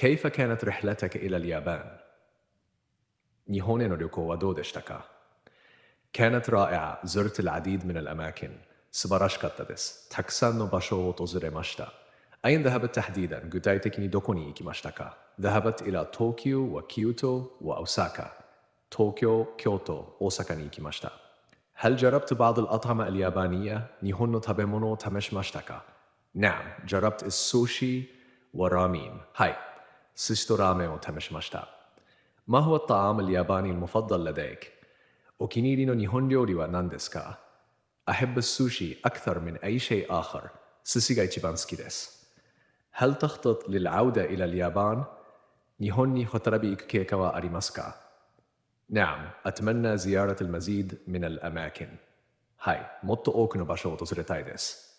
كيف كانت رحلتك إلى اليابان؟ نيهوني نوريوكو ودو دشتكا كانت رائعة زرت العديد من الأماكن سباراشكاتا ديس تاكسان نو باشو ماشتا. أين ذهبت تحديدا؟ جوتايتك ني دوكوني إيكي كا ذهبت إلى طوكيو وكيوتو وأوساكا طوكيو كيوتو أوساكا ني ماشتا. هل جربت بعض الأطعمة اليابانية؟ نيهون نو تابيمونو تامشماشتا كا نعم جربت السوشي ورامين هاي سشتو رامي وتمشمشتا ما هو الطعام الياباني المفضل لديك؟ أوكينيري نو نيهون ريوري wa ناندسكا؟ أحب السوشي أكثر من أي شيء آخر سيسيغا إيتشيبان سكيدس هل تخطط للعودة إلى اليابان؟ نيهون ني هوترابي إككيكا وأريماسكا نعم أتمنى زيارة المزيد من الأماكن هاي موتو أوكو نو باشو وتوسريتاي ديس